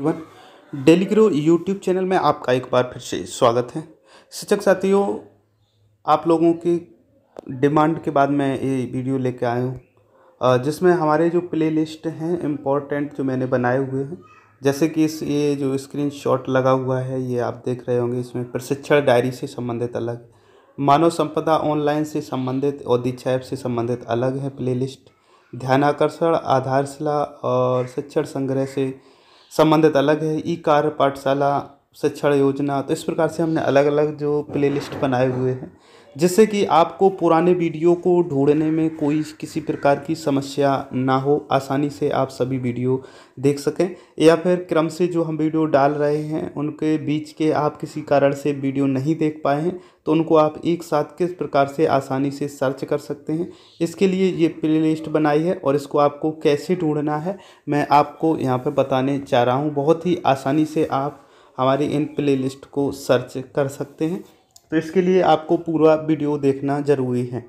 one daily grow YouTube channel में आपका एक बार फिर से स्वागत है शिक्षक साथियों आप लोगों की डिमांड के बाद मैं ये वीडियो लेके आया हूँ जिसमें हमारे जो प्ले लिस्ट हैं इम्पोर्टेंट जो मैंने बनाए हुए हैं जैसे कि इस ये जो स्क्रीन शॉट लगा हुआ है ये आप देख रहे होंगे इसमें प्रशिक्षण डायरी से संबंधित अलग मानव संपदा ऑनलाइन से संबंधित और दीक्षा ऐप से संबंधित अलग है प्ले ध्यानाकर्षण आधारशिला और शिक्षण संग्रह से संबंधित अलग है ई कार्य पाठशाला शिक्षण योजना तो इस प्रकार से हमने अलग अलग जो प्लेलिस्ट बनाए हुए हैं जिससे कि आपको पुराने वीडियो को ढूंढने में कोई किसी प्रकार की समस्या ना हो आसानी से आप सभी वीडियो देख सकें या फिर क्रम से जो हम वीडियो डाल रहे हैं उनके बीच के आप किसी कारण से वीडियो नहीं देख पाए हैं तो उनको आप एक साथ किस प्रकार से आसानी से सर्च कर सकते हैं इसके लिए ये प्ले बनाई है और इसको आपको कैसे ढूँढना है मैं आपको यहाँ पर बताने चाह रहा हूँ बहुत ही आसानी से आप हमारी इन प्लेलिस्ट को सर्च कर सकते हैं तो इसके लिए आपको पूरा वीडियो देखना ज़रूरी है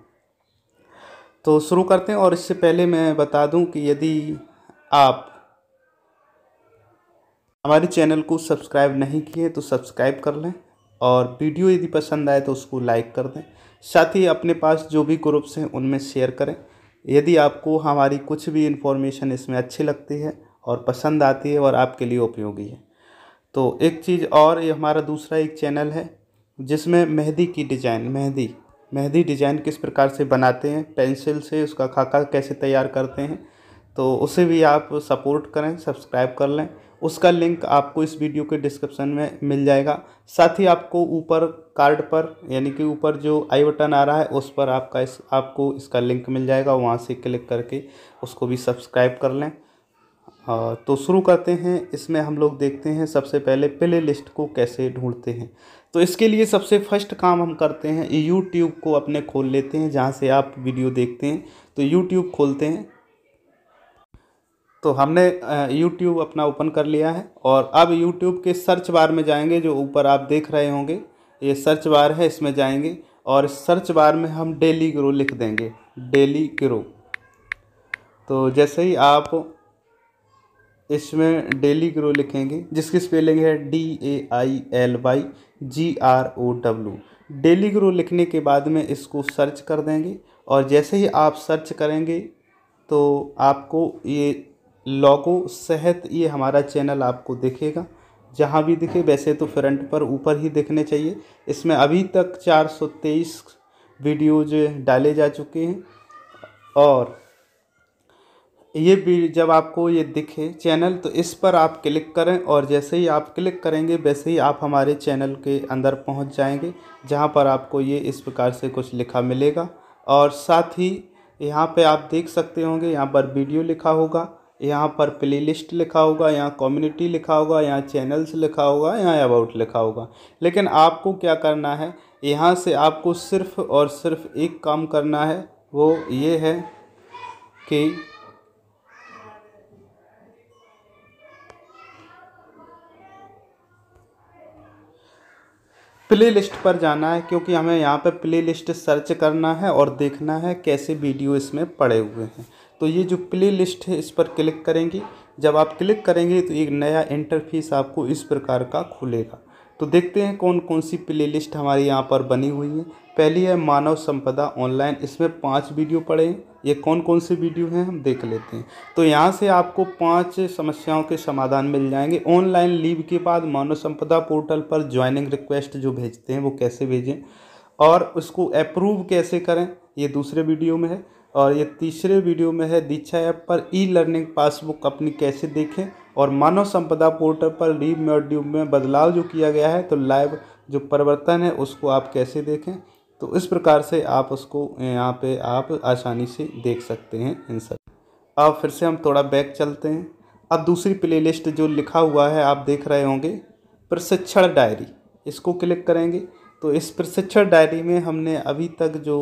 तो शुरू करते हैं और इससे पहले मैं बता दूं कि यदि आप हमारे चैनल को सब्सक्राइब नहीं किए तो सब्सक्राइब कर लें और वीडियो यदि पसंद आए तो उसको लाइक कर दें साथ ही अपने पास जो भी ग्रुप्स हैं उनमें शेयर करें यदि आपको हमारी कुछ भी इन्फॉर्मेशन इसमें अच्छी लगती है और पसंद आती है और आपके लिए उपयोगी है तो एक चीज़ और ये हमारा दूसरा एक चैनल है जिसमें मेहंदी की डिजाइन मेहंदी मेहंदी डिजाइन किस प्रकार से बनाते हैं पेंसिल से उसका खाका कैसे तैयार करते हैं तो उसे भी आप सपोर्ट करें सब्सक्राइब कर लें उसका लिंक आपको इस वीडियो के डिस्क्रिप्शन में मिल जाएगा साथ ही आपको ऊपर कार्ड पर यानी कि ऊपर जो आई बटन आ रहा है उस पर आपका इस आपको इसका लिंक मिल जाएगा वहाँ से क्लिक करके उसको भी सब्सक्राइब कर लें हाँ, तो शुरू करते हैं इसमें हम लोग देखते हैं सबसे पहले प्ले लिस्ट को कैसे ढूंढते हैं तो इसके लिए सबसे फर्स्ट काम हम करते हैं यूट्यूब को अपने खोल लेते हैं जहाँ से आप वीडियो देखते हैं तो यूट्यूब खोलते हैं तो हमने यूट्यूब अपना ओपन कर लिया है और अब यूट्यूब के सर्च बार में जाएंगे जो ऊपर आप देख रहे होंगे ये सर्च बार है इसमें जाएंगे और इस सर्च बार में हम डेली ग्रो लिख देंगे डेली ग्रो तो जैसे ही आप इसमें डेली ग्रो लिखेंगे जिसकी स्पेलिंग है D A I L Y G R O W daily grow लिखने के बाद में इसको सर्च कर देंगे और जैसे ही आप सर्च करेंगे तो आपको ये लोगो सहित ये हमारा चैनल आपको दिखेगा जहाँ भी दिखे वैसे तो फ्रंट पर ऊपर ही दिखने चाहिए इसमें अभी तक 423 वीडियोज डाले जा चुके हैं और ये भी जब आपको ये दिखे चैनल तो इस पर आप क्लिक करें और जैसे ही आप क्लिक करेंगे वैसे ही आप हमारे चैनल के अंदर पहुंच जाएंगे जहां पर आपको ये इस प्रकार से कुछ लिखा मिलेगा और साथ ही यहाँ पे आप देख सकते होंगे यहाँ पर वीडियो लिखा होगा यहाँ पर प्लेलिस्ट लिखा होगा यहाँ कम्युनिटी लिखा होगा यहाँ चैनल्स लिखा होगा यहाँ अबाउट लिखा होगा लेकिन आपको क्या करना है यहाँ से आपको सिर्फ़ और सिर्फ एक काम करना है वो ये है कि प्ले लिस्ट पर जाना है क्योंकि हमें यहाँ पर प्ले लिस्ट सर्च करना है और देखना है कैसे वीडियो इसमें पड़े हुए हैं तो ये जो प्ले लिस्ट है इस पर क्लिक करेंगे जब आप क्लिक करेंगे तो एक नया इंटरफेस आपको इस प्रकार का खुलेगा तो देखते हैं कौन कौन सी प्ले लिस्ट हमारे यहाँ पर बनी हुई है पहली है मानव संपदा ऑनलाइन इसमें पाँच वीडियो पड़े हैं ये कौन कौन से वीडियो हैं हम देख लेते हैं तो यहाँ से आपको पांच समस्याओं के समाधान मिल जाएंगे ऑनलाइन लीव के बाद मानव संपदा पोर्टल पर ज्वाइनिंग रिक्वेस्ट जो भेजते हैं वो कैसे भेजें और उसको अप्रूव कैसे करें ये दूसरे वीडियो में है और ये तीसरे वीडियो में है दीक्षा ऐप पर ई लर्निंग पासबुक अपनी कैसे देखें और मानव संपदा पोर्टल पर लीव मॉड्यूल में बदलाव जो किया गया है तो लाइव जो परिवर्तन है उसको आप कैसे देखें तो इस प्रकार से आप उसको यहाँ पे आप आसानी से देख सकते हैं इन सब अब फिर से हम थोड़ा बैक चलते हैं अब दूसरी प्लेलिस्ट जो लिखा हुआ है आप देख रहे होंगे प्रशिक्षण डायरी इसको क्लिक करेंगे तो इस प्रशिक्षण डायरी में हमने अभी तक जो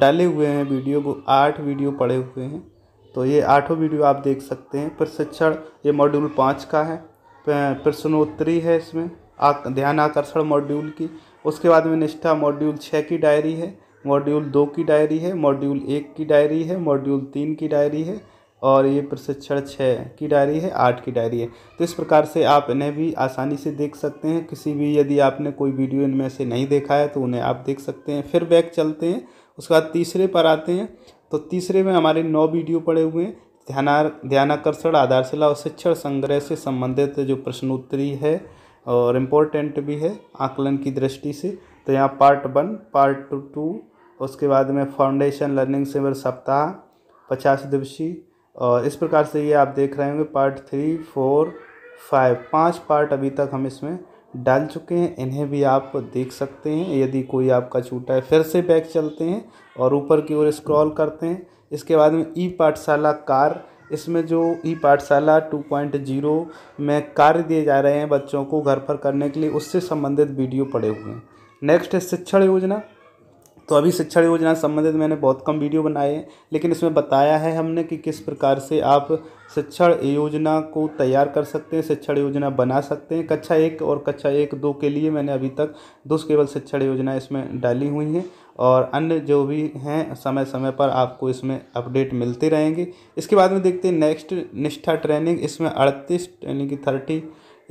डाले हुए हैं वीडियो को आठ वीडियो पड़े हुए हैं तो ये आठों वीडियो आप देख सकते हैं प्रशिक्षण ये मॉड्यूल पाँच का है प्रश्नोत्तरी है इसमें आ, ध्यान आकर्षण मॉड्यूल की उसके बाद में निष्ठा मॉड्यूल छः की डायरी है मॉड्यूल दो की डायरी है मॉड्यूल एक की डायरी है मॉड्यूल तीन की डायरी है और ये प्रशिक्षण छः की डायरी है आठ की डायरी है तो इस प्रकार से आप इन्हें भी आसानी से देख सकते हैं किसी भी यदि आपने कोई वीडियो इनमें से नहीं देखा है तो उन्हें आप देख सकते हैं फिर बैक चलते हैं उसके बाद तीसरे पर आते हैं तो तीसरे में हमारे नौ वीडियो पड़े हुए हैं ध्यानार ध्यानाकर्षण आधारशिला और शिक्षण संग्रह से संबंधित जो प्रश्नोत्तरी है और इम्पोर्टेंट भी है आकलन की दृष्टि से तो यहाँ पार्ट वन पार्ट टू उसके बाद में फाउंडेशन लर्निंग सेवर सप्ताह पचास दिवसीय और इस प्रकार से ये आप देख रहे होंगे पार्ट थ्री फोर फाइव पांच पार्ट अभी तक हम इसमें डाल चुके हैं इन्हें भी आप देख सकते हैं यदि कोई आपका छूटा है फिर से बैक चलते हैं और ऊपर की ओर स्क्रॉल करते हैं इसके बाद में ई पाठशाला कार इसमें जो ई पाठशाला टू पॉइंट जीरो में कार्य दिए जा रहे हैं बच्चों को घर पर करने के लिए उससे संबंधित वीडियो पड़े हुए हैं नेक्स्ट है शिक्षण योजना तो अभी शिक्षण योजना संबंधित मैंने बहुत कम वीडियो बनाए हैं लेकिन इसमें बताया है हमने कि किस प्रकार से आप शिक्षण योजना को तैयार कर सकते हैं शिक्षण योजना बना सकते हैं कक्षा एक और कक्षा एक दो के लिए मैंने अभी तक दो केवल शिक्षण योजना इसमें डाली हुई हैं और अन्य जो भी हैं समय समय पर आपको इसमें अपडेट मिलती रहेंगी इसके बाद में देखते हैं नेक्स्ट निष्ठा ट्रेनिंग इसमें अड़तीस यानी कि थर्टी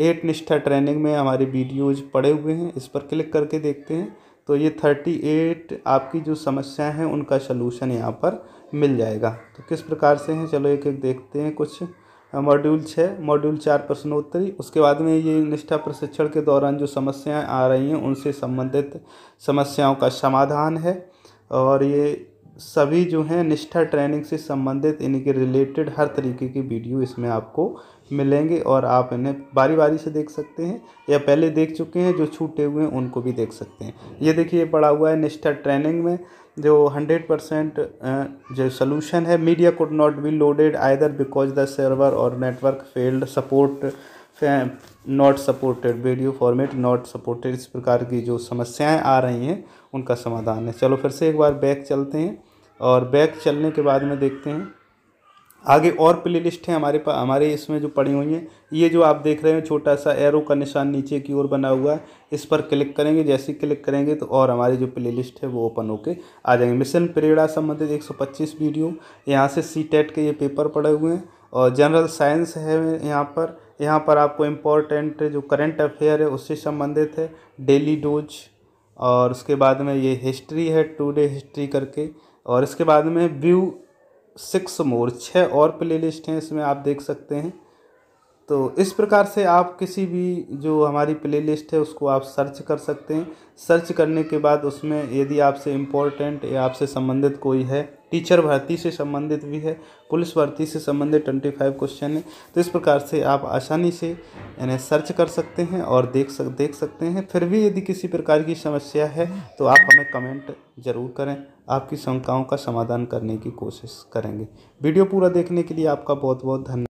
एट निष्ठा ट्रेनिंग में हमारी वीडियोज पड़े हुए हैं इस पर क्लिक करके देखते हैं तो ये थर्टी एट आपकी जो समस्याएं हैं उनका सलूशन यहाँ पर मिल जाएगा तो किस प्रकार से हैं चलो एक एक देखते हैं कुछ मॉड्यूल हाँ, छः मॉड्यूल चार प्रश्नोत्तरी उसके बाद में ये निष्ठा प्रशिक्षण के दौरान जो समस्याएं आ रही हैं उनसे संबंधित समस्याओं का समाधान है और ये सभी जो हैं निष्ठा ट्रेनिंग से संबंधित इनके रिलेटेड हर तरीके की वीडियो इसमें आपको मिलेंगे और आप इन्हें बारी बारी से देख सकते हैं या पहले देख चुके हैं जो छूटे हुए हैं उनको भी देख सकते हैं ये देखिए पड़ा हुआ है निष्ठा ट्रेनिंग में जो हंड्रेड परसेंट जो सोलूशन है media could not be loaded either because the server और network failed support not supported video format not supported इस प्रकार की जो समस्याएं आ रही हैं उनका समाधान है चलो फिर से एक बार बैक चलते हैं और बैक चलने के बाद में देखते हैं आगे और प्ले लिस्ट है हमारे पास हमारे इसमें जो पड़ी हुई हैं ये जो आप देख रहे हैं छोटा सा एरो का निशान नीचे की ओर बना हुआ है इस पर क्लिक करेंगे जैसे ही क्लिक करेंगे तो और हमारी जो प्ले लिस्ट है वो ओपन होके आ जाएंगे मिशन प्रेरणा संबंधित 125 वीडियो यहाँ से सी टेट e के ये पेपर पड़े हुए हैं और जनरल साइंस है यहाँ पर यहाँ पर आपको इम्पोर्टेंट जो करंट अफेयर है उससे संबंधित है डेली डोज और उसके बाद में ये हिस्ट्री है टू डे हिस्ट्री करके और इसके बाद में व्यू सिक्स मोर छः और प्लेलिस्ट हैं इसमें आप देख सकते हैं तो इस प्रकार से आप किसी भी जो हमारी प्लेलिस्ट है उसको आप सर्च कर सकते हैं सर्च करने के बाद उसमें यदि आपसे इम्पोर्टेंट या आपसे संबंधित कोई है टीचर भर्ती से संबंधित भी है पुलिस भर्ती से संबंधित ट्वेंटी फाइव क्वेश्चन है तो इस प्रकार से आप आसानी से इन्हें सर्च कर सकते हैं और देख सक देख सकते हैं फिर भी यदि किसी प्रकार की समस्या है तो आप हमें कमेंट ज़रूर करें आपकी शंकाओं का समाधान करने की कोशिश करेंगे वीडियो पूरा देखने के लिए आपका बहुत बहुत धन्यवाद